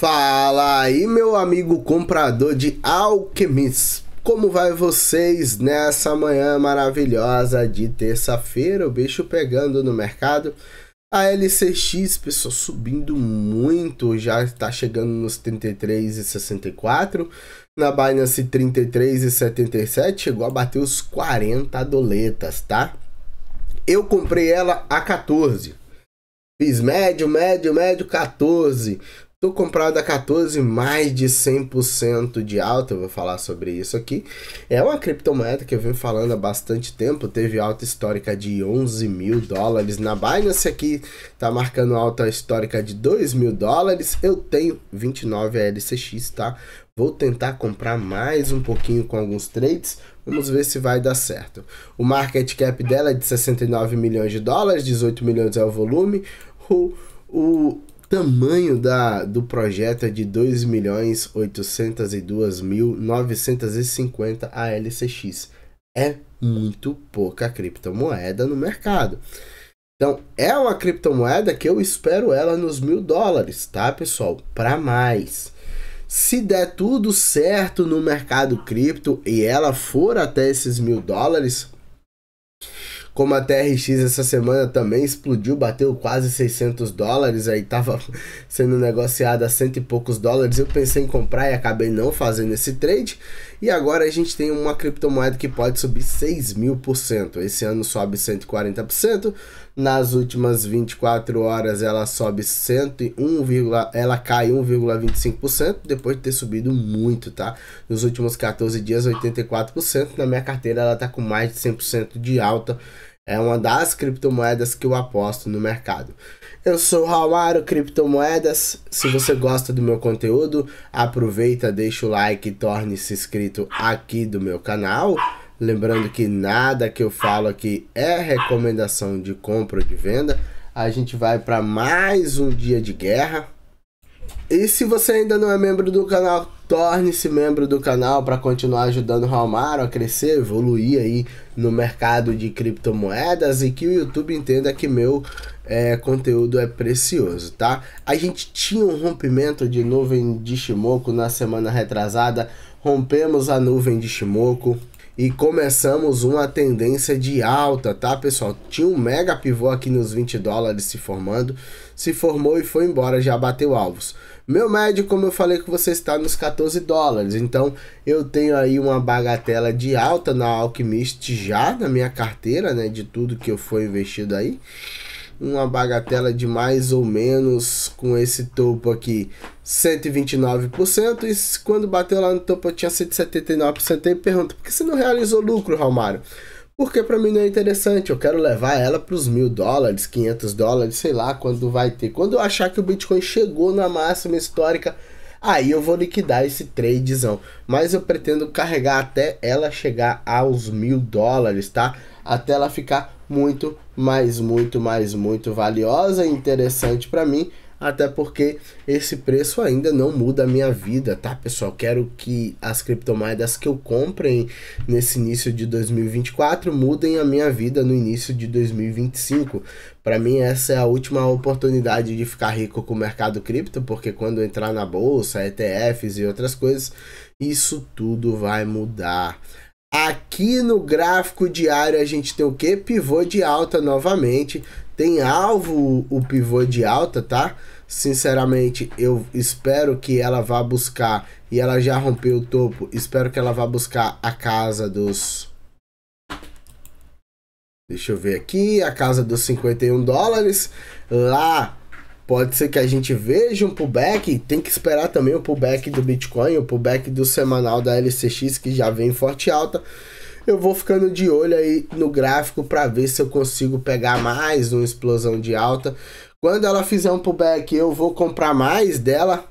Fala aí, meu amigo comprador de Alchemist. Como vai vocês nessa manhã maravilhosa de terça-feira? O bicho pegando no mercado. A LCX, pessoal, subindo muito, já está chegando nos 33,64. Na Binance 33,77, chegou a bater os 40 doletas, tá? Eu comprei ela a 14. Fiz médio, médio, médio, 14. Tô comprado a 14, mais de 100% de alta, eu vou falar sobre isso aqui. É uma criptomoeda que eu venho falando há bastante tempo, teve alta histórica de 11 mil dólares na Binance aqui, tá marcando alta histórica de 2 mil dólares. Eu tenho 29 LCX, tá? Vou tentar comprar mais um pouquinho com alguns trades, Vamos ver se vai dar certo. O market cap dela é de 69 milhões de dólares, 18 milhões é o volume. O, o, tamanho da, do projeto é de 2.802.950 ALCX. É muito pouca criptomoeda no mercado. Então, é uma criptomoeda que eu espero ela nos mil dólares, tá, pessoal? Para mais. Se der tudo certo no mercado cripto e ela for até esses mil dólares, como a TRX essa semana também explodiu, bateu quase 600 dólares, aí tava sendo negociada a cento e poucos dólares. Eu pensei em comprar e acabei não fazendo esse trade. E agora a gente tem uma criptomoeda que pode subir 6 mil por cento. Esse ano sobe 140%. Nas últimas 24 horas ela sobe 101, ela cai 1,25% depois de ter subido muito, tá? Nos últimos 14 dias 84%. Na minha carteira ela tá com mais de 100% de alta. É uma das criptomoedas que eu aposto no mercado. Eu sou o Raumaro Criptomoedas. Se você gosta do meu conteúdo, aproveita, deixa o like e torne-se inscrito aqui do meu canal. Lembrando que nada que eu falo aqui é recomendação de compra ou de venda. A gente vai para mais um dia de guerra. E se você ainda não é membro do canal, Torne-se membro do canal para continuar ajudando o Raumaro a crescer, evoluir aí no mercado de criptomoedas e que o YouTube entenda que meu é, conteúdo é precioso, tá? A gente tinha um rompimento de nuvem de Shimoku na semana retrasada, rompemos a nuvem de Shimoku, e começamos uma tendência de alta, tá, pessoal? Tinha um mega pivô aqui nos 20 dólares se formando, se formou e foi embora, já bateu alvos. Meu médio, como eu falei com você, está nos 14 dólares, então eu tenho aí uma bagatela de alta na Alchemist já na minha carteira, né, de tudo que eu for investido aí uma bagatela de mais ou menos com esse topo aqui 129% e quando bateu lá no topo eu tinha 179% e pergunta por que você não realizou lucro Romário? Porque para mim não é interessante, eu quero levar ela para os mil dólares, 500 dólares, sei lá quando vai ter. Quando eu achar que o Bitcoin chegou na máxima histórica, aí eu vou liquidar esse tradezão. Mas eu pretendo carregar até ela chegar aos mil dólares, tá? Até ela ficar muito, mais muito, mais muito valiosa e interessante para mim, até porque esse preço ainda não muda a minha vida, tá, pessoal? Quero que as criptomoedas que eu comprem nesse início de 2024 mudem a minha vida no início de 2025. Para mim essa é a última oportunidade de ficar rico com o mercado cripto, porque quando entrar na bolsa, ETFs e outras coisas, isso tudo vai mudar. Aqui no gráfico diário a gente tem o que? Pivô de alta novamente. Tem alvo o pivô de alta, tá? Sinceramente, eu espero que ela vá buscar e ela já rompeu o topo. Espero que ela vá buscar a casa dos Deixa eu ver aqui, a casa dos 51 dólares. Lá Pode ser que a gente veja um pullback, tem que esperar também o pullback do Bitcoin, o pullback do semanal da LCX que já vem forte alta. Eu vou ficando de olho aí no gráfico para ver se eu consigo pegar mais uma explosão de alta. Quando ela fizer um pullback, eu vou comprar mais dela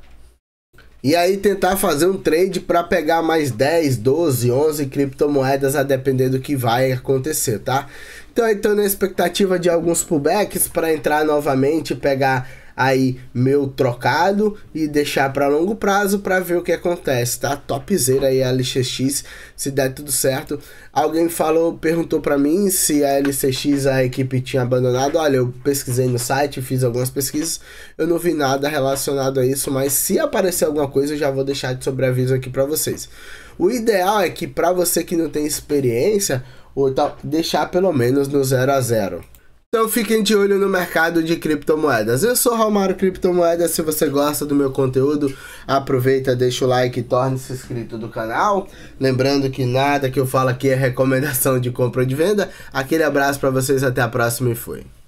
e aí tentar fazer um trade para pegar mais 10, 12, 11 criptomoedas a depender do que vai acontecer, tá? Então, estou na expectativa de alguns pullbacks para entrar novamente, pegar aí meu trocado e deixar para longo prazo para ver o que acontece, tá? Topzera aí a LXX, se der tudo certo. Alguém falou, perguntou para mim se a LCX a equipe tinha abandonado. Olha, eu pesquisei no site, fiz algumas pesquisas, eu não vi nada relacionado a isso, mas se aparecer alguma coisa, eu já vou deixar de sobreaviso aqui para vocês. O ideal é que para você que não tem experiência, ou tal, deixar pelo menos no 0 a 0 então fiquem de olho no mercado de criptomoedas. Eu sou Romário Criptomoedas. Se você gosta do meu conteúdo, aproveita, deixa o like e torne-se inscrito do canal. Lembrando que nada que eu falo aqui é recomendação de compra ou de venda. Aquele abraço para vocês, até a próxima e fui.